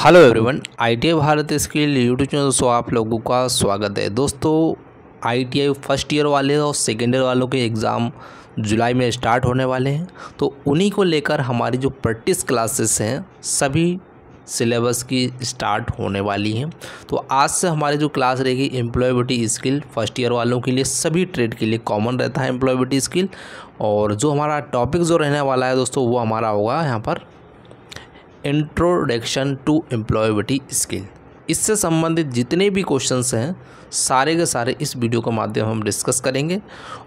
hello everyone ITI Bharat skill YouTube channel so आप लोगों का स्वागत है दोस्तों आईटीआई फर्स्ट ईयर वाले और सेकेंड ईयर वालों के एग्ज़ाम जुलाई में स्टार्ट होने वाले हैं तो उन्हीं को लेकर हमारी जो प्रैक्टिस क्लासेस हैं सभी सिलेबस की स्टार्ट होने वाली हैं तो आज से हमारी जो क्लास रहेगी एम्प्लॉयबिटी स्किल फर्स्ट ईयर वालों के लिए सभी ट्रेड के लिए कॉमन रहता है एम्प्लॉयबिटी स्किल और जो हमारा टॉपिक जो रहने वाला है दोस्तों वो हमारा होगा यहाँ पर इंट्रोडक्शन टू एम्प्लॉयबिलिटी स्किल इससे संबंधित जितने भी क्वेश्चंस हैं सारे के सारे इस वीडियो के माध्यम हम डिस्कस करेंगे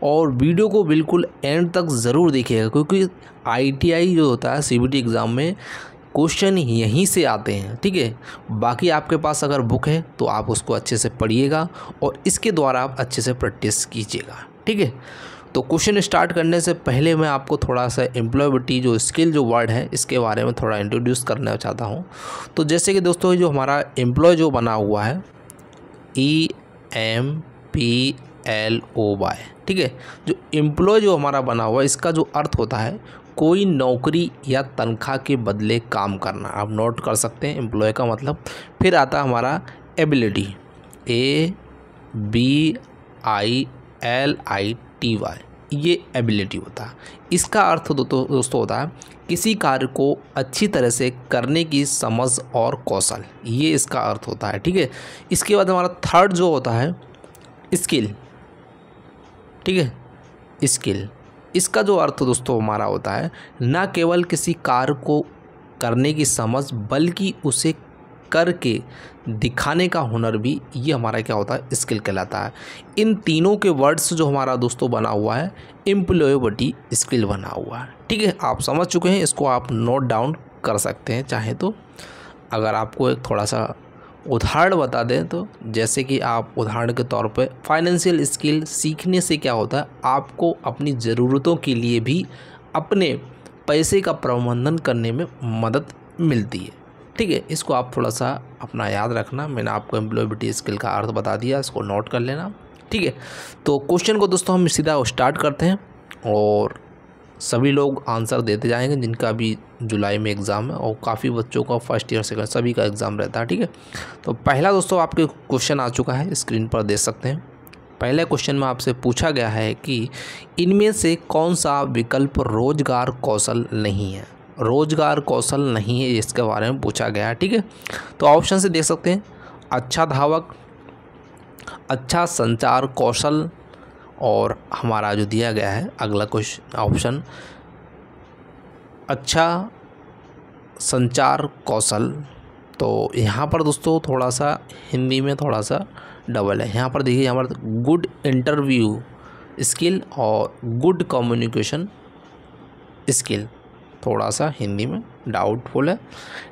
और वीडियो को बिल्कुल एंड तक ज़रूर देखिएगा क्योंकि आईटीआई जो होता है सीबीटी एग्ज़ाम में क्वेश्चन यहीं से आते हैं ठीक है बाकी आपके पास अगर बुक है तो आप उसको अच्छे से पढ़िएगा और इसके द्वारा आप अच्छे से प्रैक्टिस कीजिएगा ठीक है तो क्वेश्चन स्टार्ट करने से पहले मैं आपको थोड़ा सा एम्प्लॉयबिलिटी जो स्किल जो वर्ड है इसके बारे में थोड़ा इंट्रोड्यूस करना चाहता हूँ तो जैसे कि दोस्तों जो हमारा एम्प्लॉय जो बना हुआ है E M P L O Y ठीक है जो एम्प्लॉय जो हमारा बना हुआ है इसका जो अर्थ होता है कोई नौकरी या तनख्वाह के बदले काम करना आप नोट कर सकते हैं एम्प्लॉय का मतलब फिर आता हमारा ability A B I L I T Y ये एबिलिटी होता है इसका अर्थ दोस्तों दोस्तों होता है किसी कार्य को अच्छी तरह से करने की समझ और कौशल ये इसका अर्थ होता है ठीक है इसके बाद हमारा थर्ड जो होता है स्किल ठीक है स्किल इसका जो अर्थ दोस्तों हमारा होता है ना केवल किसी कार्य को करने की समझ बल्कि उसे करके दिखाने का हुनर भी ये हमारा क्या होता है स्किल कहलाता है इन तीनों के वर्ड्स जो हमारा दोस्तों बना हुआ है एम्प्लॉयबिलिटी स्किल बना हुआ है ठीक है आप समझ चुके हैं इसको आप नोट डाउन कर सकते हैं चाहे तो अगर आपको एक थोड़ा सा उदाहरण बता दें तो जैसे कि आप उदाहरण के तौर पर फाइनेंशियल स्किल सीखने से क्या होता है आपको अपनी ज़रूरतों के लिए भी अपने पैसे का प्रबंधन करने में मदद मिलती है ठीक है इसको आप थोड़ा सा अपना याद रखना मैंने आपको एम्प्लॉयबिलिटी स्किल का अर्थ बता दिया इसको नोट कर लेना ठीक है तो क्वेश्चन को दोस्तों हम सीधा स्टार्ट करते हैं और सभी लोग आंसर देते जाएंगे जिनका भी जुलाई में एग्ज़ाम है और काफ़ी बच्चों का फर्स्ट ईयर सेकंड सभी का एग्ज़ाम रहता है ठीक है तो पहला दोस्तों आपके क्वेश्चन आ चुका है स्क्रीन पर देख सकते हैं पहले क्वेश्चन में आपसे पूछा गया है कि इनमें से कौन सा विकल्प रोजगार कौशल नहीं है रोजगार कौशल नहीं है इसके बारे में पूछा गया ठीक है तो ऑप्शन से देख सकते हैं अच्छा धावक अच्छा संचार कौशल और हमारा जो दिया गया है अगला क्वेश्चन ऑप्शन अच्छा संचार कौशल तो यहाँ पर दोस्तों थोड़ा सा हिंदी में थोड़ा सा डबल है यहाँ पर देखिए हमारा गुड इंटरव्यू स्किल और गुड कम्युनिकेशन स्किल थोड़ा सा हिंदी में डाउटफुल है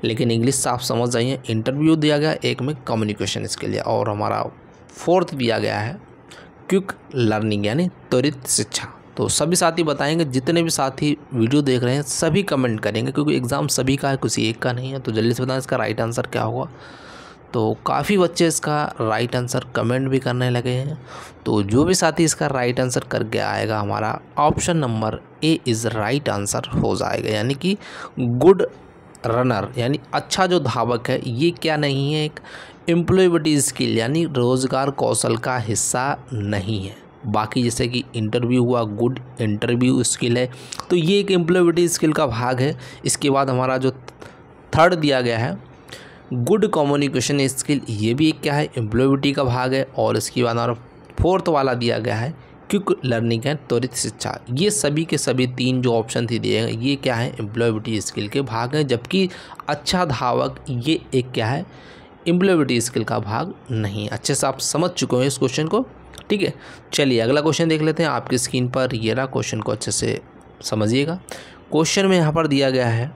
लेकिन इंग्लिश साफ आप समझ जाइए इंटरव्यू दिया गया एक में कम्युनिकेशन इसके लिए और हमारा फोर्थ दिया गया है क्विक लर्निंग यानी त्वरित शिक्षा तो सभी साथी बताएंगे जितने भी साथी वीडियो देख रहे हैं सभी कमेंट करेंगे क्योंकि एग्ज़ाम सभी का है किसी एक का नहीं है तो जल्दी से बताएं इसका राइट आंसर क्या होगा तो काफ़ी बच्चे इसका राइट आंसर कमेंट भी करने लगे हैं तो जो भी साथी इसका राइट आंसर करके आएगा हमारा option number A is right answer हो जाएगा यानी कि गुड रनर यानी अच्छा जो धावक है ये क्या नहीं है एक एम्प्लॉयबिलिटी स्किल यानी रोज़गार कौशल का हिस्सा नहीं है बाकी जैसे कि इंटरव्यू हुआ गुड इंटरव्यू स्किल है तो ये एक एम्प्लॉयबिलिटी स्किल का भाग है इसके बाद हमारा जो थर्ड दिया गया है गुड कम्युनिकेशन स्किल ये भी एक क्या है एम्प्लॉयबिलिटी का भाग है और इसके बाद और फोर्थ वाला दिया गया है क्विक लर्निंग है त्वरित शिक्षा ये सभी के सभी तीन जो ऑप्शन थी दिए गए ये क्या है एम्प्लॉयबिलिटी स्किल के भाग हैं जबकि अच्छा धावक ये एक क्या है एम्प्लॉयबिलिटी स्किल का भाग नहीं अच्छे से आप समझ चुके हैं इस क्वेश्चन को ठीक है चलिए अगला क्वेश्चन देख लेते हैं आपकी स्क्रीन पर ये रहा क्वेश्चन को अच्छे से समझिएगा क्वेश्चन में यहाँ पर दिया गया है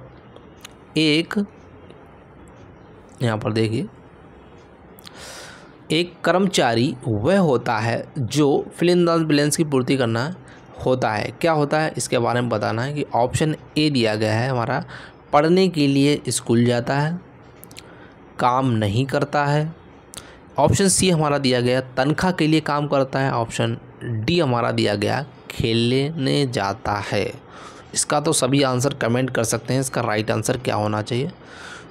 एक यहाँ पर देखिए एक कर्मचारी वह होता है जो फिलिंदाज बिलेंस की पूर्ति करना होता है क्या होता है इसके बारे में बताना है कि ऑप्शन ए दिया गया है हमारा पढ़ने के लिए स्कूल जाता है काम नहीं करता है ऑप्शन सी हमारा दिया गया तनख्वाह के लिए काम करता है ऑप्शन डी हमारा दिया गया खेलने जाता है इसका तो सभी आंसर कमेंट कर सकते हैं इसका राइट आंसर क्या होना चाहिए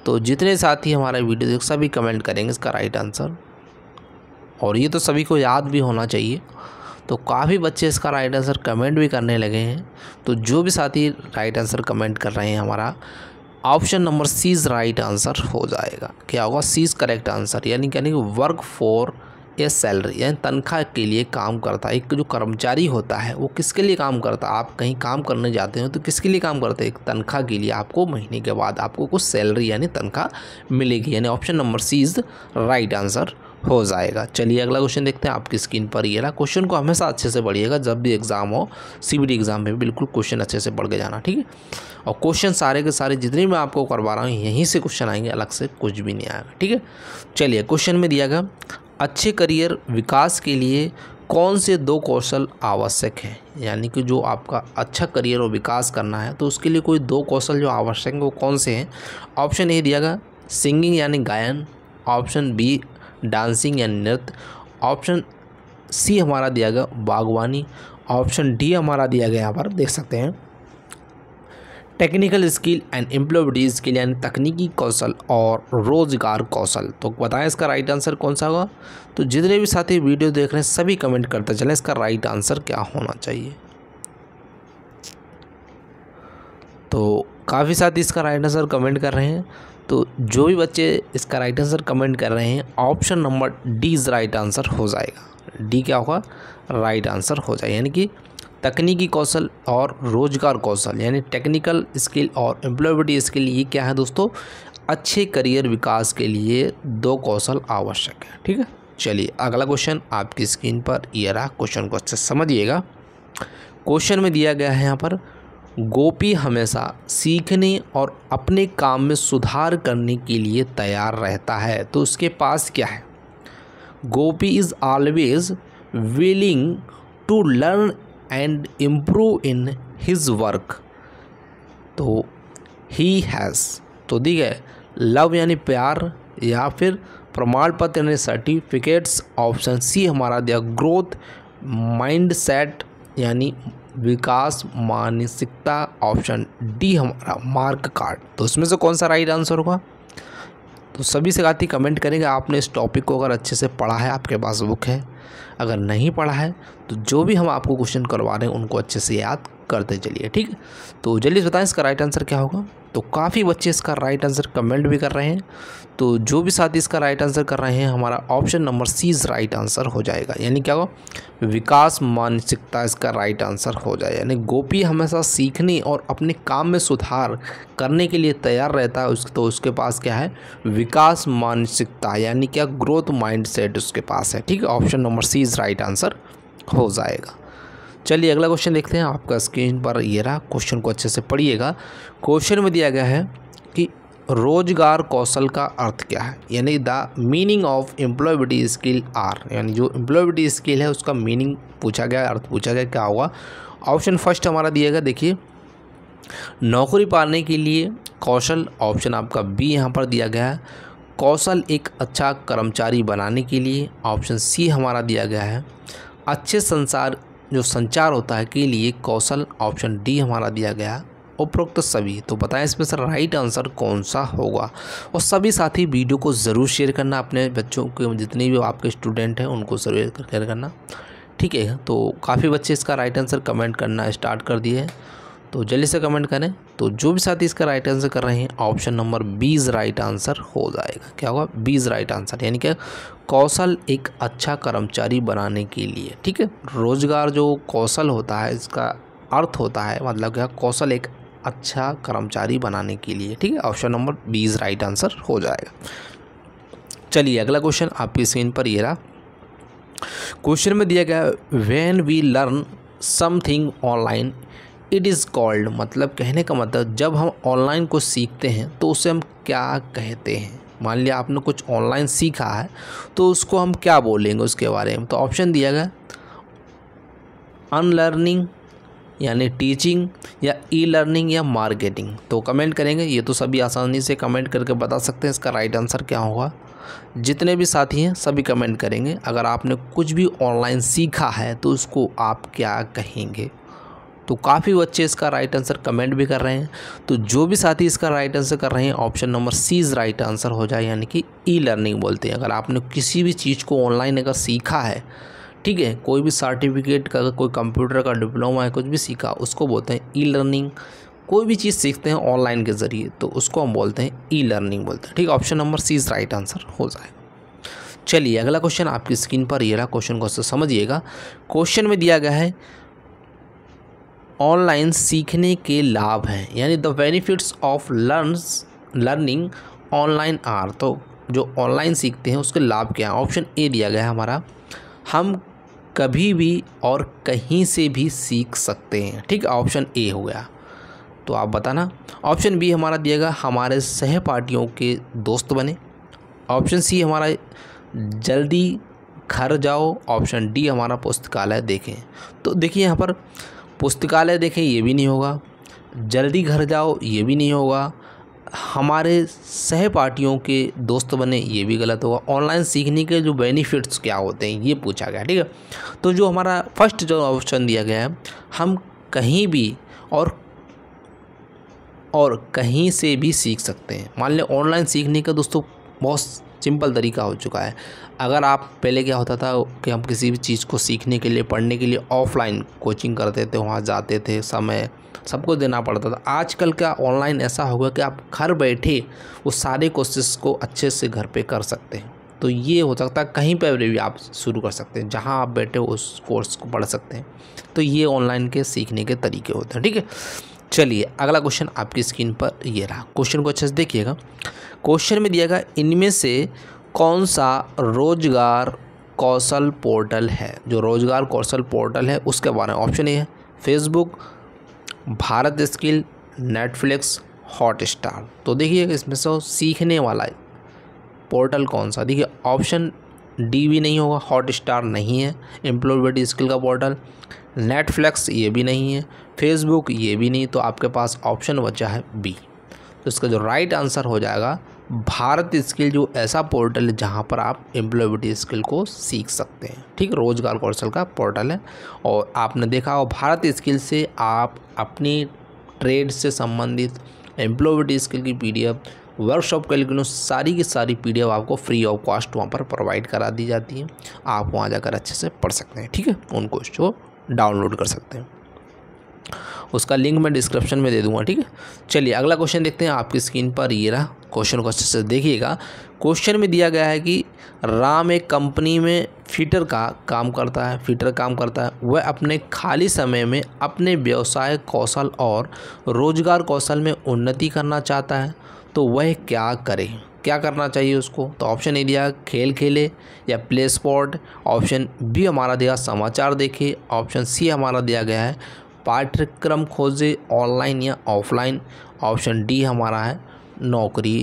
तो जितने साथी हमारा वीडियो देख सभी कमेंट करेंगे इसका राइट आंसर और ये तो सभी को याद भी होना चाहिए तो काफ़ी बच्चे इसका राइट आंसर कमेंट भी करने लगे हैं तो जो भी साथी राइट आंसर कमेंट कर रहे हैं हमारा option number C is right answer हो जाएगा क्या होगा सी इज़ करेक्ट आंसर यानी यानी वर्क फॉर या सैलरी यानी तनख्वाह के लिए काम करता है एक जो कर्मचारी होता है वो किसके लिए काम करता है आप कहीं काम करने जाते हो तो किसके लिए काम करते हैं तनख्वाह के लिए आपको महीने के बाद आपको कुछ सैलरी यानी तनख्वाह मिलेगी यानी option number C is right answer हो जाएगा चलिए अगला क्वेश्चन देखते हैं आपकी स्क्रीन पर ये रहा क्वेश्चन को हमेशा अच्छे से पढ़िएगा जब भी एग्ज़ाम हो डी एग्ज़ाम में बिल्कुल क्वेश्चन अच्छे से पढ़ के जाना ठीक है और क्वेश्चन सारे के सारे जितने मैं आपको करवा रहा हूँ यहीं से क्वेश्चन आएंगे अलग से कुछ भी नहीं आएगा ठीक है चलिए क्वेश्चन में दिया गया अच्छे करियर विकास के लिए कौन से दो कौशल आवश्यक हैं यानी कि जो आपका अच्छा करियर और विकास करना है तो उसके लिए कोई दो कौशल जो आवश्यक हैं वो कौन से हैं ऑप्शन ए दिया गया सिंगिंग यानी गायन ऑप्शन बी डांसिंग यानी नृत्य ऑप्शन सी हमारा दिया गया बागवानी ऑप्शन डी हमारा दिया गया यहाँ पर देख सकते हैं technical skill and employability skill यानी तकनीकी कौशल और रोज़गार कौशल तो बताएं इसका राइट आंसर कौन सा होगा तो जितने भी साथी वीडियो देख रहे हैं सभी कमेंट करते चलें इसका राइट आंसर क्या होना चाहिए तो काफ़ी साथी इसका राइट आंसर कमेंट कर रहे हैं तो जो भी बच्चे इसका राइट आंसर कमेंट कर रहे हैं option number D is right answer हो जाएगा डी क्या होगा राइट आंसर हो जाएगा यानी कि तकनीकी कौशल और रोजगार कौशल यानी टेक्निकल स्किल और एम्प्लॉयबिलिटी स्किल ये क्या है दोस्तों अच्छे करियर विकास के लिए दो कौशल आवश्यक है ठीक है चलिए अगला क्वेश्चन आपकी स्क्रीन पर ये रहा क्वेश्चन को अच्छे समझिएगा क्वेश्चन में दिया गया है यहाँ पर गोपी हमेशा सीखने और अपने काम में सुधार करने के लिए तैयार रहता है तो उसके पास क्या है Gopi is always willing to learn and improve in his work तो ही हैज़ तो दी गए लव यानी प्यार या फिर प्रमाण पत्र यानी सर्टिफिकेट्स ऑप्शन सी हमारा दिया ग्रोथ माइंड सेट यानी विकास मानसिकता ऑप्शन डी हमारा मार्क कार्ड तो इसमें से कौन सा राइट आंसर होगा तो सभी से गाती कमेंट करेंगे आपने इस टॉपिक को अगर अच्छे से पढ़ा है आपके पास बुक है अगर नहीं पढ़ा है तो जो भी हम आपको क्वेश्चन करवा रहे हैं उनको अच्छे से याद करते चलिए ठीक तो जल्दी बताएं इसका राइट आंसर क्या होगा तो काफ़ी बच्चे इसका राइट आंसर कमेंट भी कर रहे हैं तो जो भी साथी इसका राइट आंसर कर रहे हैं हमारा option number C is right answer हो जाएगा यानी क्या हो विकास मानसिकता इसका राइट आंसर हो जाए यानी गोपी हमेशा सीखने और अपने काम में सुधार करने के लिए तैयार रहता है उस तो उसके पास क्या है विकास मानसिकता यानी क्या ग्रोथ माइंड उसके पास है ठीक है option number C is right answer हो जाएगा चलिए अगला क्वेश्चन देखते हैं आपका स्क्रीन पर ये रहा क्वेश्चन को अच्छे से पढ़िएगा क्वेश्चन में दिया गया है कि रोजगार कौशल का अर्थ क्या है यानी the meaning of employability skill are यानी जो एम्प्लॉयबिटी स्किल है उसका मीनिंग पूछा गया अर्थ पूछा गया क्या होगा ऑप्शन फर्स्ट हमारा दिया गया देखिए नौकरी पाने के लिए कौशल ऑप्शन आपका बी यहाँ पर दिया गया है कौशल एक अच्छा कर्मचारी बनाने के लिए ऑप्शन सी हमारा दिया गया है अच्छे संसार जो संचार होता है के लिए कौशल ऑप्शन डी हमारा दिया गया उपरोक्त सभी तो बताएं इसमें सर राइट आंसर कौन सा होगा और सभी साथी वीडियो को ज़रूर शेयर करना अपने बच्चों के जितने भी आपके स्टूडेंट हैं उनको जरूर शेयर करना ठीक है तो काफ़ी बच्चे इसका राइट आंसर कमेंट करना स्टार्ट कर दिए हैं तो जल्दी से कमेंट करें तो जो भी साथी इसका राइट आंसर कर रहे हैं option number B is right answer हो जाएगा क्या होगा बी इज़ राइट आंसर यानी क्या कौशल एक अच्छा कर्मचारी बनाने के लिए ठीक है रोज़गार जो कौशल होता है इसका अर्थ होता है मतलब क्या कौशल एक अच्छा कर्मचारी बनाने के लिए ठीक है option number B is right answer हो जाएगा चलिए अगला क्वेश्चन आपकी स्क्रीन पर ये रहा क्वेश्चन में दिया गया when we learn something online it is called मतलब कहने का मतलब जब हम ऑनलाइन कुछ सीखते हैं तो उसे हम क्या कहते हैं मान लिया आपने कुछ ऑनलाइन सीखा है तो उसको हम क्या बोलेंगे उसके बारे में तो ऑप्शन दिया गया अनलर्निंग यानी टीचिंग या ई लर्निंग या मार्केटिंग तो कमेंट करेंगे ये तो सभी आसानी से कमेंट करके बता सकते हैं इसका राइट आंसर क्या होगा जितने भी साथी हैं सभी कमेंट करेंगे अगर आपने कुछ भी ऑनलाइन सीखा है तो उसको आप क्या कहेंगे तो काफ़ी बच्चे इसका राइट आंसर कमेंट भी कर रहे हैं तो जो भी साथी इसका राइट आंसर कर रहे हैं option number C is right answer हो जाए यानी कि ई लर्निंग बोलते हैं अगर आपने किसी भी चीज़ को ऑनलाइन अगर सीखा है ठीक है कोई भी सर्टिफिकेट का कोई कंप्यूटर का डिप्लोमा है कुछ भी सीखा उसको बोलते हैं ई लर्निंग कोई भी चीज़ सीखते हैं ऑनलाइन के ज़रिए तो उसको हम बोलते हैं ई लर्निंग बोलते हैं ठीक है option number C is right answer हो जाए चलिए अगला क्वेश्चन आपकी स्क्रीन पर ये रहा क्वेश्चन को समझिएगा क्वेश्चन में दिया गया है ऑनलाइन सीखने के लाभ हैं यानी the benefits of learns learning online are तो जो ऑनलाइन सीखते हैं उसके लाभ क्या हैं ऑप्शन ए दिया गया है हमारा हम कभी भी और कहीं से भी सीख सकते हैं ठीक ऑप्शन ए हो गया तो आप बताना ऑप्शन बी हमारा दिया गया हमारे सहपाठियों के दोस्त बने ऑप्शन सी हमारा जल्दी घर जाओ ऑप्शन डी हमारा पुस्तकालय देखें तो देखिए यहाँ पर पुस्तकालय देखें ये भी नहीं होगा जल्दी घर जाओ ये भी नहीं होगा हमारे सहपाठियों के दोस्त बने ये भी गलत होगा ऑनलाइन सीखने के जो बेनिफिट्स क्या होते हैं ये पूछा गया ठीक है तो जो हमारा फर्स्ट जो ऑप्शन दिया गया है हम कहीं भी और और कहीं से भी सीख सकते हैं मान लें ऑनलाइन सीखने का दोस्तों बहुत सिंपल तरीका हो चुका है अगर आप पहले क्या होता था कि हम किसी भी चीज़ को सीखने के लिए पढ़ने के लिए ऑफलाइन कोचिंग करते थे वहाँ जाते थे समय सबको देना पड़ता था आजकल का ऑनलाइन ऐसा हो गया कि आप घर बैठे उस सारे कोर्सेस को अच्छे से घर पे कर सकते हैं तो ये हो सकता है कहीं पर भी आप शुरू कर सकते हैं जहाँ आप बैठे उस कोर्स को पढ़ सकते हैं तो ये ऑनलाइन के सीखने के तरीके होते हैं ठीक है चलिए अगला क्वेश्चन आपकी स्क्रीन पर ये रहा क्वेश्चन को अच्छे से देखिएगा क्वेश्चन में दिया गया इनमें से कौन सा रोजगार कौशल पोर्टल है जो रोजगार कौशल पोर्टल है उसके बारे में ऑप्शन ए है Facebook Bharat skill Netflix Hotstar तो देखिए इसमें से सीखने वाला पोर्टल कौन सा देखिए ऑप्शन डी भी नहीं होगा हॉट स्टार नहीं है एम्प्लॉयबिलिटी स्किल का पोर्टल नेटफ्लिक्स ये भी नहीं है फेसबुक ये भी नहीं तो आपके पास ऑप्शन बचा है बी तो इसका जो राइट आंसर हो जाएगा भारत स्किल जो ऐसा पोर्टल है जहाँ पर आप एम्प्लॉयबिलिटी स्किल को सीख सकते हैं ठीक रोजगार कौशल का पोर्टल है और आपने देखा हो भारत स्किल से आप अपनी ट्रेड से संबंधित एम्प्लॉयबिलिटी स्किल की पी वर्कशॉप लिए सारी की सारी पी आपको फ्री ऑफ कॉस्ट वहाँ पर प्रोवाइड करा दी जाती है आप वहाँ जाकर अच्छे से पढ़ सकते हैं ठीक है उनको इसको डाउनलोड कर सकते हैं उसका लिंक मैं डिस्क्रिप्शन में दे दूंगा ठीक है चलिए अगला क्वेश्चन देखते हैं आपकी स्क्रीन पर ये रहा क्वेश्चन को अच्छे से देखिएगा क्वेश्चन में दिया गया है कि राम एक कंपनी में फीटर का काम करता है फीटर काम करता है वह अपने खाली समय में अपने व्यवसाय कौशल और रोजगार कौशल में उन्नति करना चाहता है तो वह क्या करे क्या करना चाहिए उसको तो ऑप्शन ए दिया खेल खेले या प्ले स्पॉट ऑप्शन बी हमारा दिया समाचार देखे ऑप्शन सी हमारा दिया गया है पाठ्यक्रम खोजे ऑनलाइन या ऑफलाइन ऑप्शन डी हमारा है नौकरी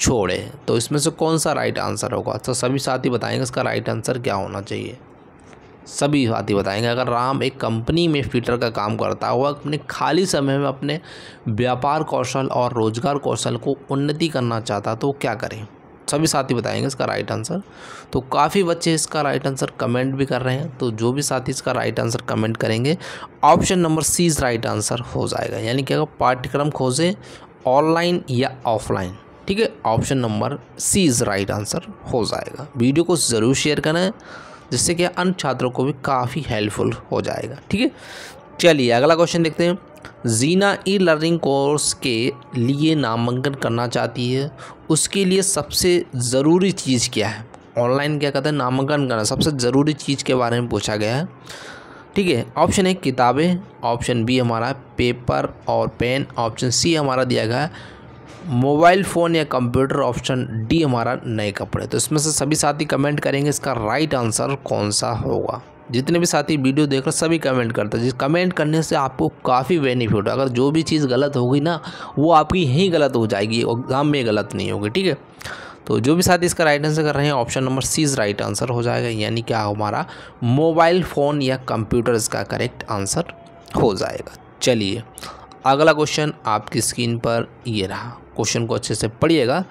छोड़े तो इसमें से कौन सा राइट आंसर होगा तो सभी साथी बताएंगे इसका राइट आंसर क्या होना चाहिए सभी साथी बताएंगे अगर राम एक कंपनी में फिटर का काम करता हुआ अपने खाली समय में अपने व्यापार कौशल और रोजगार कौशल को उन्नति करना चाहता तो क्या करें सभी साथी बताएंगे इसका राइट आंसर तो काफ़ी बच्चे इसका राइट आंसर कमेंट भी कर रहे हैं तो जो भी साथी इसका राइट आंसर कमेंट करेंगे option number C is right answer हो जाएगा यानी क्या पाठ्यक्रम खोजें ऑनलाइन या ऑफलाइन ठीक है option number C is right answer हो जाएगा वीडियो को ज़रूर शेयर करें जिससे कि अन्य छात्रों को भी काफ़ी हेल्पफुल हो जाएगा ठीक है चलिए अगला क्वेश्चन देखते हैं जीना ई लर्निंग कोर्स के लिए नामांकन करना चाहती है उसके लिए सबसे ज़रूरी चीज़ क्या है ऑनलाइन क्या कहते हैं नामांकन करना सबसे ज़रूरी चीज़ के बारे में पूछा गया है ठीक है ऑप्शन ए किताबें ऑप्शन बी हमारा पेपर और पेन ऑप्शन सी हमारा दिया गया है मोबाइल फ़ोन या कंप्यूटर ऑप्शन डी हमारा नए कपड़े तो इसमें से सभी साथी कमेंट करेंगे इसका राइट आंसर कौन सा होगा जितने भी साथी वीडियो देख रहे सभी कमेंट करते हैं जिस कमेंट करने से आपको काफ़ी बेनिफिट अगर जो भी चीज़ गलत होगी ना वो आपकी यहीं गलत हो जाएगी एग्ज़ाम में गलत नहीं होगी ठीक है तो जो भी साथी इसका राइट आंसर कर रहे हैं option number C is right answer हो जाएगा यानी क्या हमारा मोबाइल फ़ोन या कंप्यूटर इसका करेक्ट आंसर हो जाएगा चलिए अगला क्वेश्चन आपकी स्क्रीन पर ये रहा क्वेश्चन को अच्छे से पढ़िएगा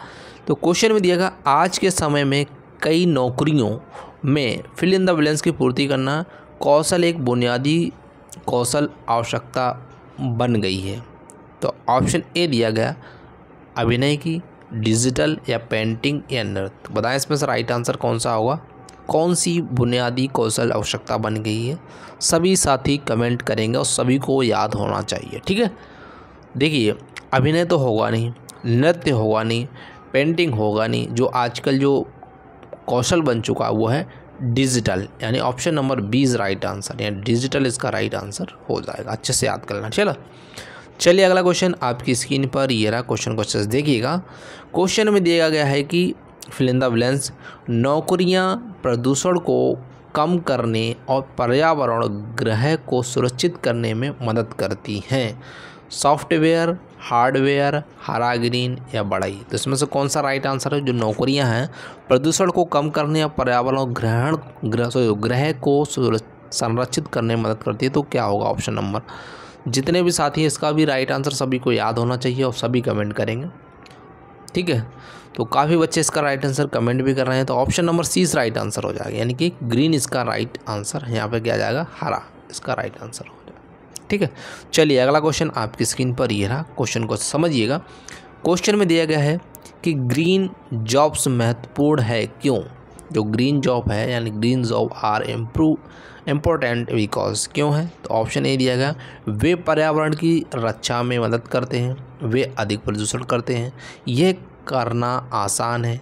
तो क्वेश्चन में दिएगा आज के समय में कई नौकरियों में फिल इन द बैलेंस की पूर्ति करना कौशल एक बुनियादी कौशल आवश्यकता बन गई है तो ऑप्शन ए दिया गया अभिनय की डिजिटल या पेंटिंग या नृत्य बताएं इसमें से राइट आंसर कौन सा होगा कौन सी बुनियादी कौशल आवश्यकता बन गई है सभी साथी कमेंट करेंगे और सभी को याद होना चाहिए ठीक है देखिए अभिनय तो होगा नहीं नृत्य होगा नहीं पेंटिंग होगा नहीं जो आजकल जो कौशल बन चुका वो है डिजिटल यानी option number B is right answer यानी डिजिटल इसका राइट आंसर हो जाएगा अच्छे से याद करना चलो चलिए अगला क्वेश्चन आपकी स्क्रीन पर ये रहा क्वेश्चन को अच्छे देखिएगा क्वेश्चन में दिया गया है कि फिलिंदा विलेंस नौकरियां प्रदूषण को कम करने और पर्यावरण ग्रह को सुरक्षित करने में मदद करती हैं सॉफ्टवेयर हार्डवेयर हरा ग्रीन या बढ़ई तो इसमें से कौन सा राइट आंसर है जो नौकरियां हैं प्रदूषण को कम करने या पर्यावरण ग्रहण ग्रह ग्रह को संरक्षित करने में मदद करती है तो क्या होगा ऑप्शन नंबर जितने भी साथी हैं इसका भी राइट आंसर सभी को याद होना चाहिए और सभी कमेंट करेंगे ठीक है तो काफ़ी बच्चे इसका राइट आंसर कमेंट भी कर रहे हैं तो ऑप्शन नंबर सी इस राइट आंसर हो जाएगा यानी कि ग्रीन इसका राइट आंसर यहाँ पे क्या जाएगा हरा इसका राइट आंसर ठीक है चलिए अगला क्वेश्चन आपकी स्क्रीन पर ये रहा क्वेश्चन को समझिएगा क्वेश्चन में दिया गया है कि ग्रीन जॉब्स महत्वपूर्ण है क्यों जो ग्रीन जॉब है यानी green job are improve important because क्यों है तो ऑप्शन ए दिया गया वे पर्यावरण की रक्षा में मदद करते हैं वे अधिक प्रदूषण करते हैं यह करना आसान है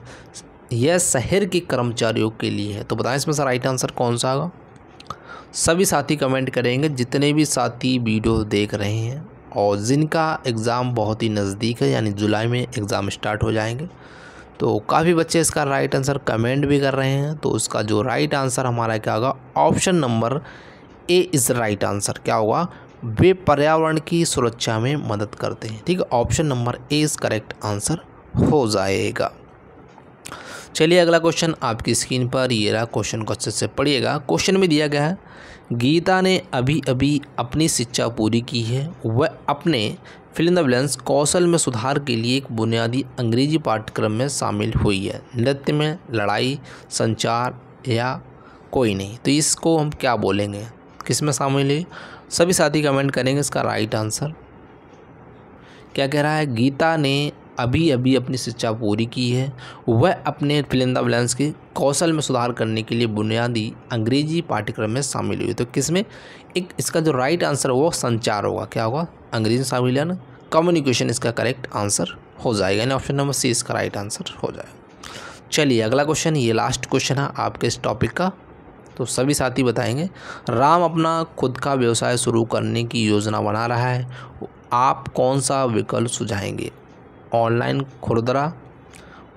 यह शहर के कर्मचारियों के लिए है तो बताएं इसमें सर राइट आंसर कौन सा होगा सभी साथी कमेंट करेंगे जितने भी साथी वीडियो देख रहे हैं और जिनका एग्ज़ाम बहुत ही नज़दीक है यानी जुलाई में एग्ज़ाम स्टार्ट हो जाएंगे तो काफ़ी बच्चे इसका राइट आंसर कमेंट भी कर रहे हैं तो उसका जो राइट आंसर हमारा क्या होगा option number A is right answer क्या होगा वे पर्यावरण की सुरक्षा में मदद करते हैं ठीक है option number A is correct answer हो जाएगा चलिए अगला क्वेश्चन आपकी स्क्रीन पर ये रहा क्वेश्चन को अच्छे से पढ़िएगा क्वेश्चन में दिया गया है गीता ने अभी अभी अपनी शिक्षा पूरी की है वह अपने फिल्म दबलेंस कौशल में सुधार के लिए एक बुनियादी अंग्रेजी पाठ्यक्रम में शामिल हुई है नृत्य में लड़ाई संचार या कोई नहीं तो इसको हम क्या बोलेंगे किस में शामिल है सभी साथी कमेंट करेंगे इसका राइट आंसर क्या कह रहा है गीता ने अभी अभी अपनी शिक्षा पूरी की है वह अपने फिलिंदा बैलेंस के कौशल में सुधार करने के लिए बुनियादी अंग्रेजी पाठ्यक्रम में शामिल हुई तो किस में एक इसका जो राइट आंसर वो संचार होगा क्या होगा अंग्रेजी शामिल है ना कम्युनिकेशन इसका करेक्ट आंसर हो जाएगा यानी ऑप्शन नंबर सी इसका राइट आंसर हो जाएगा चलिए अगला क्वेश्चन ये लास्ट क्वेश्चन है आपके इस टॉपिक का तो सभी साथी बताएंगे राम अपना खुद का व्यवसाय शुरू करने की योजना बना रहा है आप कौन सा विकल्प सुझाएंगे ऑनलाइन खुरदरा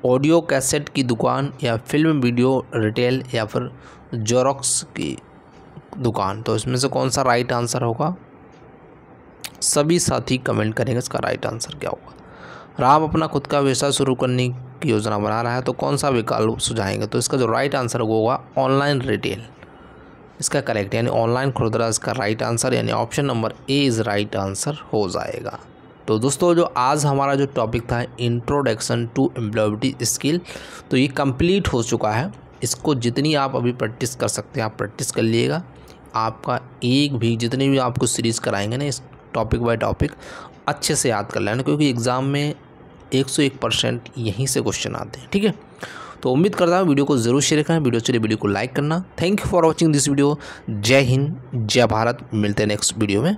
ऑडियो कैसेट की दुकान या फिल्म वीडियो रिटेल या फिर जोरोक्स की दुकान तो इसमें से कौन सा राइट आंसर होगा सभी साथी कमेंट करेंगे इसका राइट आंसर क्या होगा राम अपना खुद का व्यवसाय शुरू करने की योजना बना रहा है तो कौन सा विकल्प सुझाएंगे तो इसका जो राइट आंसर होगा ऑनलाइन रिटेल इसका करेक्ट यानी ऑनलाइन खुरदरा इसका राइट आंसर यानी option number A is right answer हो जाएगा तो दोस्तों जो आज हमारा जो टॉपिक था इंट्रोडक्शन टू एम्प्लॉयबिलिटी स्किल तो ये कंप्लीट हो चुका है इसको जितनी आप अभी प्रैक्टिस कर सकते हैं आप प्रैक्टिस कर लीजिएगा आपका एक भी जितने भी आपको सीरीज़ कराएंगे ना इस टॉपिक बाय टॉपिक अच्छे से याद कर लेना क्योंकि एग्ज़ाम में एक सौ एक परसेंट यहीं से क्वेश्चन आते हैं ठीक है तो उम्मीद करता हूँ वीडियो को ज़रूर शेयर करें वीडियो चलिए वीडियो को लाइक करना thank you for watching this video जय हिंद जय भारत मिलते हैं नेक्स्ट वीडियो में